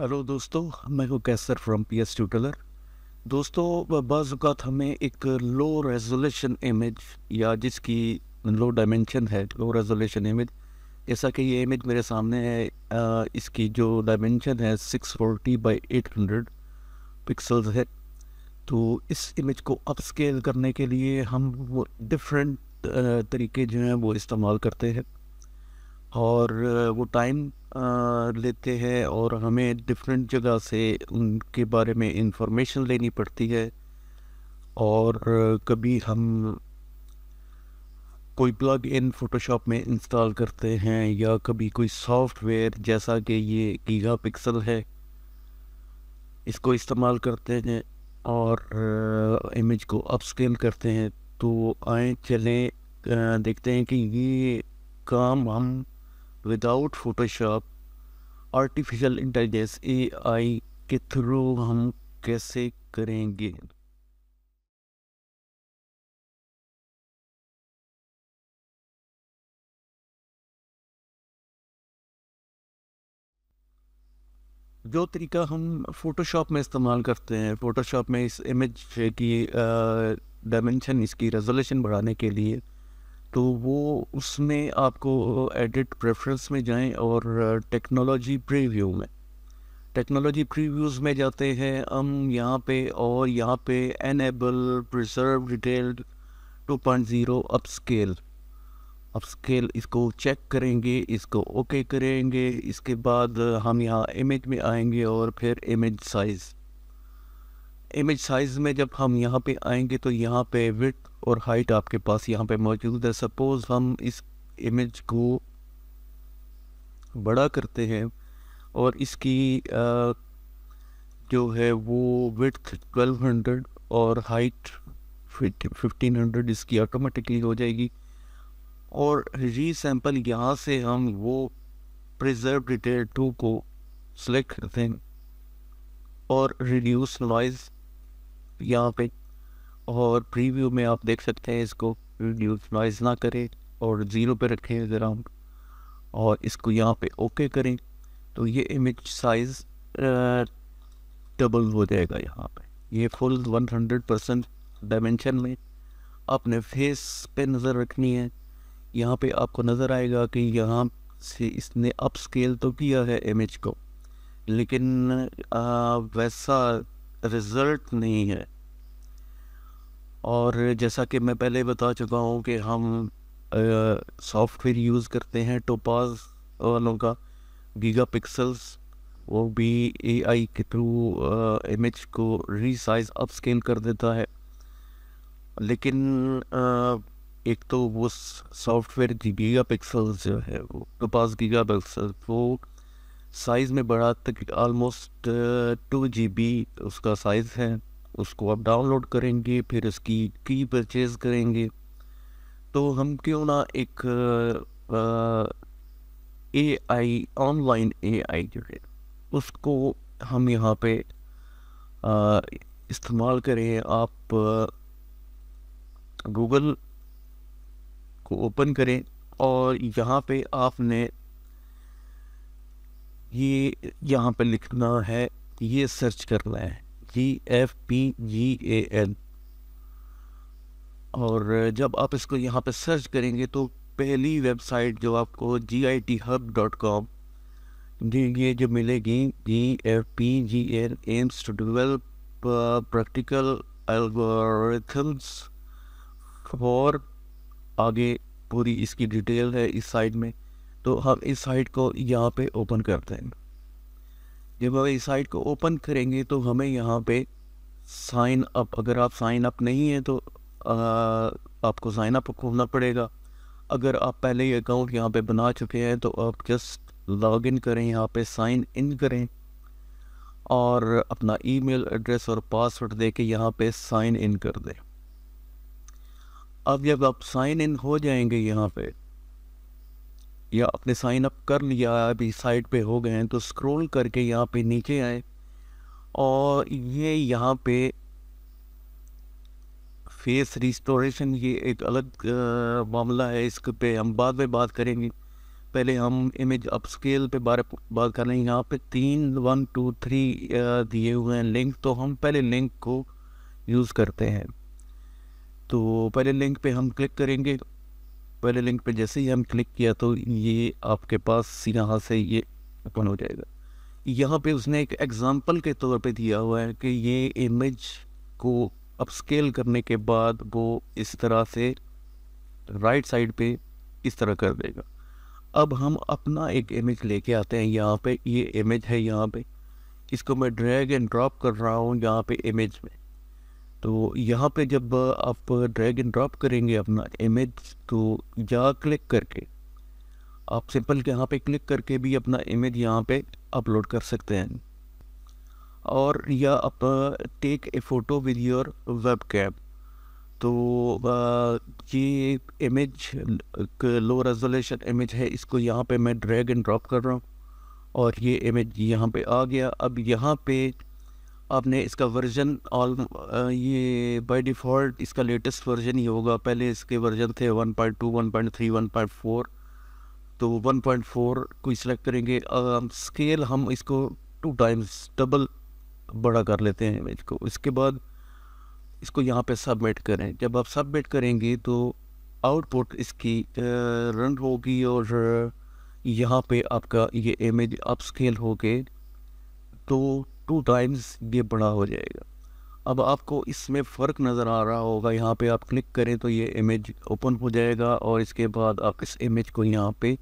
hello दोस्तों मैं हूँ Qaiser from P S tutorial दोस्तों बाज़ात हमें एक लो रेजोल्यूशन इमेज या जिसकी लो डायमेंशन है लो रेजोल्यूशन इमेज जैसा कि ये इमेज मेरे सामने है आ, इसकी जो डायमेंशन है 640 फोर्टी बाई एट पिक्सल्स है तो इस इमेज को अपस्केल करने के लिए हम वो डिफरेंट तरीके जो हैं वो इस्तेमाल करते हैं और वो टाइम लेते हैं और हमें डिफरेंट जगह से उनके बारे में इंफॉर्मेशन लेनी पड़ती है और कभी हम कोई प्लग इन फ़ोटोशॉप में इंस्टॉल करते हैं या कभी कोई सॉफ्टवेयर जैसा कि ये गीगा पिक्सल है इसको इस्तेमाल करते हैं और इमेज को अपस्केल करते हैं तो आए चलें देखते हैं कि ये काम हम without Photoshop artificial intelligence AI के थ्रू हम कैसे करेंगे जो तरीका हम फ़ोटोशॉप में इस्तेमाल करते हैं फ़ोटोशॉप में इस इमेज की डायमेंशन इसकी रेजोल्यूशन बढ़ाने के लिए तो वो उसमें आपको एडिट प्रेफरेंस में जाएं और टेक्नोलॉजी uh, प्रीव्यू में टेक्नोलॉजी प्रीव्यूज़ में जाते हैं हम यहाँ पे और यहाँ पे enable preserve detailed 2.0 point zero upscale upscale इसको चेक करेंगे इसको ओके okay करेंगे इसके बाद हम यहाँ इमेज में आएंगे और फिर इमेज साइज़ इमेज साइज़ में जब हम यहाँ पे आएंगे तो यहाँ पे विथ और हाइट आपके पास यहाँ पे मौजूद है सपोज़ हम इस इमेज को बड़ा करते हैं और इसकी आ, जो है वो विथ 1200 और हाइट 1500 इसकी ऑटोमेटिकली हो जाएगी और री सैम्पल यहाँ से हम वो प्रिजर्व डिटेल टू को सिलेक्ट करते हैं और रिड्यूस नॉइज़ यहाँ पे और प्रीव्यू में आप देख सकते हैं इसको रिड्यूस नॉइज़ ना करें और ज़ीरो पे रखें ज़रा और इसको यहाँ पे ओके करें तो ये इमेज साइज़ डबल हो जाएगा यहाँ पे ये फुल 100 परसेंट डायमेंशन में आपने फेस पे नज़र रखनी है यहाँ पे आपको नज़र आएगा कि यहाँ से इसने अप स्केल तो किया है इमेज को लेकिन आ, वैसा रिज़ल्ट नहीं है और जैसा कि मैं पहले बता चुका हूँ कि हम सॉफ्टवेयर यूज़ करते हैं टोपाज वालों का गीगा पिक्सल्स वो भी ए आई के थ्रू इमेज को रीसाइज अप स्केल कर देता है लेकिन आ, एक तो वो सॉफ्टवेयर गीगा पिक्सल्स जो है वो टोपाज गीगा पिक्सल वो साइज़ में बड़ा तक आलमोस्ट टू जी बी उसका साइज़ है उसको आप डाउनलोड करेंगे फिर इसकी की परचेज़ करेंगे तो हम क्यों ना एक ए आई ऑनलाइन ए आई जो है उसको हम यहाँ पे uh, इस्तेमाल करें आप गूगल uh, को ओपन करें और यहाँ पे आपने ये यहाँ पे लिखना है ये सर्च करना है G F P G A N और जब आप इसको यहाँ पे सर्च करेंगे तो पहली वेबसाइट जो आपको G I T hub dot com जी ये जो मिलेगी G F P G N aims to develop practical algorithms for आगे पूरी इसकी डिटेल है इस साइड में तो हम इस साइड को यहाँ पे ओपन करते हैं जब हम इस साइड को ओपन करेंगे तो हमें यहाँ पे साइन अप अगर आप साइन अप नहीं है तो आ, आपको साइन अप खोलना पड़ेगा अगर आप पहले ही अकाउंट यहाँ पे बना चुके हैं तो आप जस्ट लॉग इन करें यहाँ पे साइन इन करें और अपना ईमेल एड्रेस और पासवर्ड दे के यहाँ पर साइन इन कर दें अब जब आप साइन इन हो जाएंगे यहाँ पर या आपने साइन अप कर लिया अभी साइट पे हो गए हैं तो स्क्रॉल करके यहाँ पे नीचे आए और ये यहाँ पे फेस रिस्टोरेशन ये एक अलग मामला है इस पे हम बाद में बात करेंगे पहले हम इमेज अप स्केल पे बारे बात कर रहे हैं यहाँ पे तीन वन टू थ्री दिए हुए हैं लिंक तो हम पहले लिंक को यूज़ करते हैं तो पहले लिंक पे हम क्लिक करेंगे वाले लिंक पे जैसे ही हम क्लिक किया तो ये आपके पास हाथ से ये ओपन हो जाएगा यहाँ पे उसने एक एग्ज़ाम्पल के तौर पे दिया हुआ है कि ये इमेज को अपस्केल करने के बाद वो इस तरह से राइट साइड पे इस तरह कर देगा अब हम अपना एक इमेज लेके आते हैं यहाँ पे ये इमेज है यहाँ पे इसको मैं ड्रैग एंड ड्रॉप कर रहा हूँ यहाँ पे इमेज में तो यहाँ पे जब आप ड्रैग एंड ड्रॉप करेंगे अपना इमेज तो यहाँ क्लिक करके आप सिंपल यहाँ पे क्लिक करके भी अपना इमेज यहाँ पे अपलोड कर सकते हैं और या आप take a photo with your webcam तो ये इमेज लो रेजोलेशन इमेज है इसको यहाँ पे मैं ड्रैग एंड ड्रॉप कर रहा हूँ और ये इमेज यहाँ पे आ गया अब यहाँ पे आपने इसका वर्जन ऑल ये बाय डिफ़ॉल्ट इसका लेटेस्ट वर्जन ही होगा पहले इसके वर्जन थे 1.2, 1.3, 1.4 तो 1.4 को सिलेक्ट करेंगे स्केल हम इसको टू टाइम्स डबल बड़ा कर लेते हैं इमेज को इसके बाद इसको यहाँ पे सबमिट करें जब आप सबमिट करेंगे तो आउटपुट इसकी रन होगी और यहाँ पे आपका ये इमेज अपस्केल होके तो टू टाइम्स ये बड़ा हो जाएगा अब आपको इसमें फ़र्क नज़र आ रहा होगा यहाँ पे आप क्लिक करें तो ये इमेज ओपन हो जाएगा और इसके बाद आप इस इमेज को यहाँ पे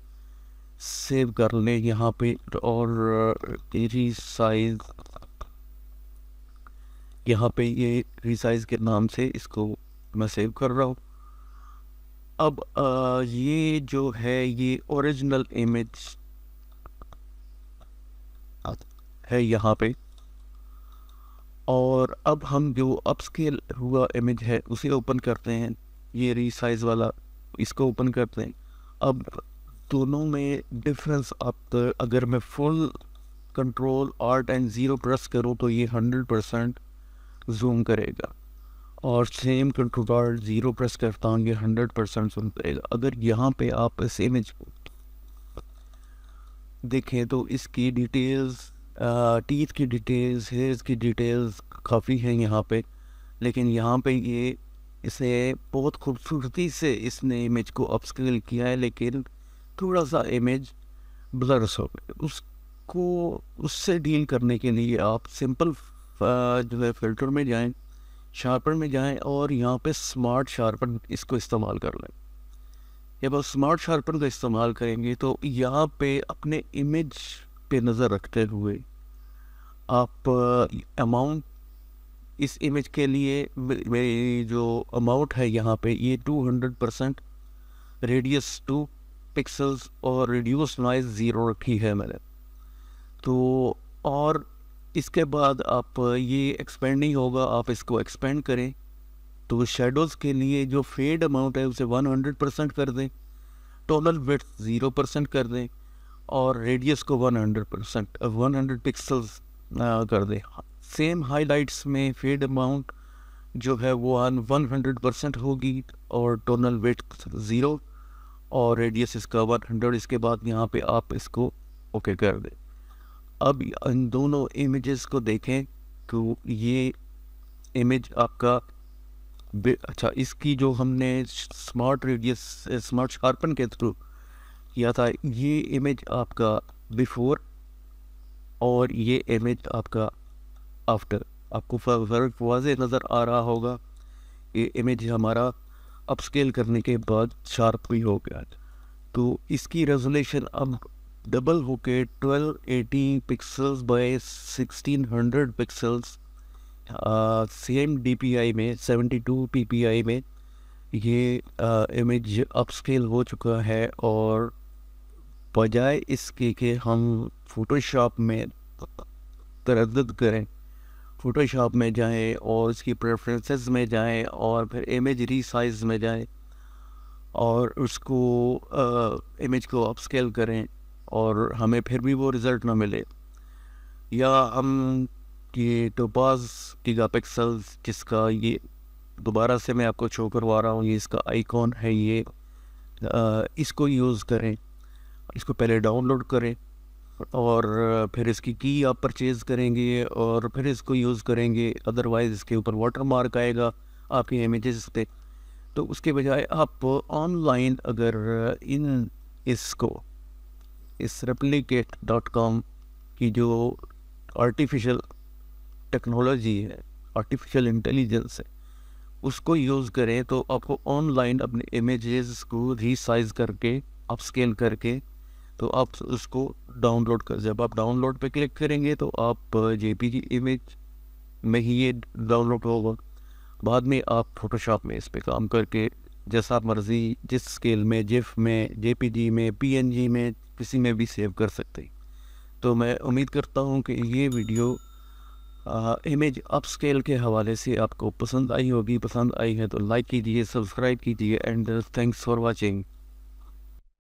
सेव कर लें यहाँ पे और रिसाइज यहाँ पे ये रिसाइज के नाम से इसको मैं सेव कर रहा हूँ अब आ, ये जो है ये ओरिजिनल इमेज है यहाँ पे और अब हम जो अपस्केल हुआ इमेज है उसे ओपन करते हैं ये रीसाइज वाला इसको ओपन करते हैं अब दोनों में डिफरेंस आप तो, अगर मैं full control alt and zero press करूँ तो ये हंड्रेड परसेंट जूम करेगा और same control alt zero press करता हूँ ये हंड्रेड परसेंट जूम करेगा अगर यहाँ पे आप इस इमेज को देखें तो इसकी डिटेल्स टीथ की डिटेल्स हेयर्स की डिटेल्स काफ़ी हैं यहाँ पे लेकिन यहाँ पे ये इसे बहुत खूबसूरती से इसने इमेज को अपस्केल किया है लेकिन थोड़ा सा इमेज ब्लर हो गए उसको उससे डील करने के लिए आप सिंपल जो है फिल्टर में जाएं शार्पन में जाएं और यहाँ पे स्मार्ट शार्पन इसको इस्तेमाल कर लें जब आप स्मार्ट शार्पन का इस्तेमाल करेंगे तो यहाँ पे अपने इमेज पे नज़र रखते हुए आप अमाउंट इस इमेज के लिए मेरी जो अमाउंट है यहाँ पे ये 200 परसेंट रेडियस टू पिक्सल्स और रिड्यूस नॉइज ज़ीरो रखी है मैंने तो और इसके बाद आप ये एक्सपेंड नहीं होगा आप इसको एक्सपेंड करें तो शेडोज़ के लिए जो फेड अमाउंट है उसे 100 परसेंट कर दें टोटल विथ ज़ीरो परसेंट कर दें और रेडियस को 100 परसेंट वन हंड्रेड पिक्सल्स कर दे सेम हाइलाइट्स में फेड अमाउंट जो है वो वन हंड्रेड परसेंट होगी और टोनल वेट ज़ीरो और रेडियस इसका वन हंड्रेड इसके बाद यहाँ पे आप इसको ओके कर दें अब इन दोनों इमेजेस को देखें तो ये इमेज आपका अच्छा इसकी जो हमने स्मार्ट रेडियस स्मार्ट शार्पन के थ्रू किया था ये इमेज आपका बिफोर और ये इमेज आपका आफ्टर आपको फ़र्क वाज नज़र आ रहा होगा ये इमेज हमारा अपस्केल करने के बाद शार्प भी हो गया तो इसकी रेजोलेशन अब डबल हो के twelve eighty pixels by sixteen hundred pixels same आई में सेवेंटी पी आई में ये इमेज अपस्केल हो चुका है और बजाय इसके कि हम फोटोशॉप में तरद करें फोटोशॉप में जाएं और उसकी प्रेफरेंसेस में जाएं और फिर इमेज रीसाइज में जाएं और उसको इमेज को अपस्केल करें और हमें फिर भी वो रिज़ल्ट ना मिले या हम ये टोपाज गीगा पिक्सल्स जिसका ये दोबारा से मैं आपको शो करवा रहा हूँ ये इसका आइकॉन है ये आ, इसको यूज़ करें इसको पहले डाउनलोड करें और फिर इसकी की आप परचेज़ करेंगे और फिर इसको यूज़ करेंगे अदरवाइज़ इसके ऊपर वाटर मार्क आएगा आपकी इमेजेस पे तो उसके बजाय आप ऑनलाइन अगर इन इसको इस रेप्लिकेट डॉट कॉम की जो आर्टिफिशियल टेक्नोलॉजी है आर्टिफिशियल इंटेलिजेंस है उसको यूज़ करें तो आपको ऑनलाइन अपने इमेजेस को रीसाइज करके अपस्केल करके तो आप उसको डाउनलोड कर जब आप डाउनलोड पे क्लिक करेंगे तो आप जे की इमेज में ही ये डाउनलोड होगा बाद में आप फोटोशॉप में इस पर काम करके जैसा मर्ज़ी जिस स्केल में जिफ में जे में पी में किसी में भी सेव कर सकते हैं तो मैं उम्मीद करता हूँ कि ये वीडियो आ, इमेज अप स्केल के हवाले से आपको पसंद आई होगी पसंद आई है तो लाइक कीजिए सब्सक्राइब कीजिए एंड थैंक्स फॉर वाचिंग